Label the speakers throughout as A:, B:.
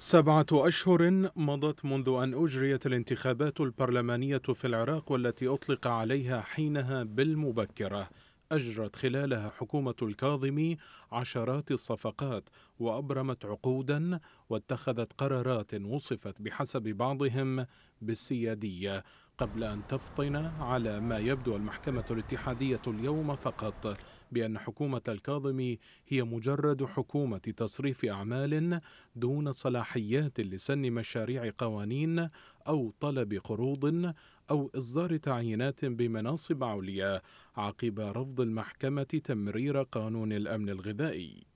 A: سبعة أشهر مضت منذ أن أجريت الانتخابات البرلمانية في العراق والتي أطلق عليها حينها بالمبكرة أجرت خلالها حكومة الكاظمي عشرات الصفقات وأبرمت عقودا واتخذت قرارات وصفت بحسب بعضهم بالسيادية قبل أن تفطن على ما يبدو المحكمة الاتحادية اليوم فقط بأن حكومة الكاظم هي مجرد حكومة تصريف أعمال دون صلاحيات لسن مشاريع قوانين أو طلب قروض أو إصدار تعيينات بمناصب عليا عقب رفض المحكمة تمرير قانون الأمن الغذائي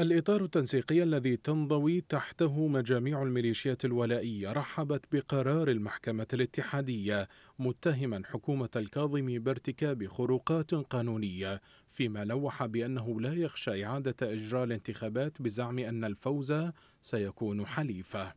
A: الإطار التنسيقي الذي تنضوي تحته مجاميع الميليشيات الولائية رحبت بقرار المحكمة الاتحادية متهما حكومة الكاظم بارتكاب خروقات قانونية فيما لوح بأنه لا يخشى إعادة إجراء الانتخابات بزعم أن الفوز سيكون حليفه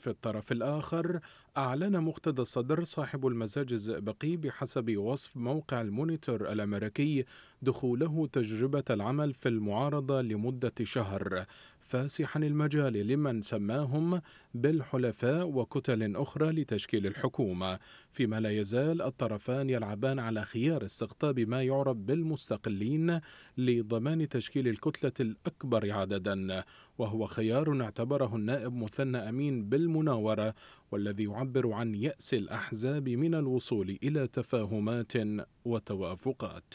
A: في الطرف الآخر أعلن مقتدى الصدر صاحب المزاج الزئبقي بحسب وصف موقع المونيتور الأمريكي دخوله تجربة العمل في المعارضة لمدة شهر فاسحا المجال لمن سماهم بالحلفاء وكتل أخرى لتشكيل الحكومة فيما لا يزال الطرفان يلعبان على خيار استقطاب ما يعرف بالمستقلين لضمان تشكيل الكتلة الأكبر عددا وهو خيار اعتبره النائب مثنى أمين بالمناورة والذي يعبر عن يأس الأحزاب من الوصول إلى تفاهمات وتوافقات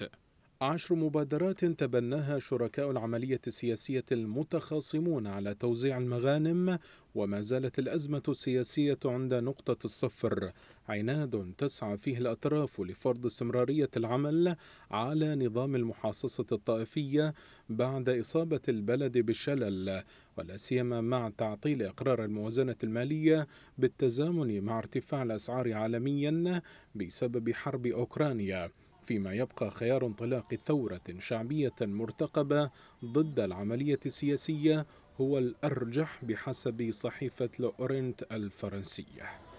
A: عشر مبادرات تبناها شركاء العملية السياسية المتخاصمون على توزيع المغانم وما زالت الأزمة السياسية عند نقطة الصفر عناد تسعى فيه الأطراف لفرض استمرارية العمل على نظام المحاصصة الطائفية بعد إصابة البلد بالشلل ولا سيما مع تعطيل إقرار الموازنة المالية بالتزامن مع ارتفاع الأسعار عالميا بسبب حرب أوكرانيا فيما يبقى خيار انطلاق ثورة شعبية مرتقبة ضد العملية السياسية هو الأرجح بحسب صحيفة لورنت الفرنسية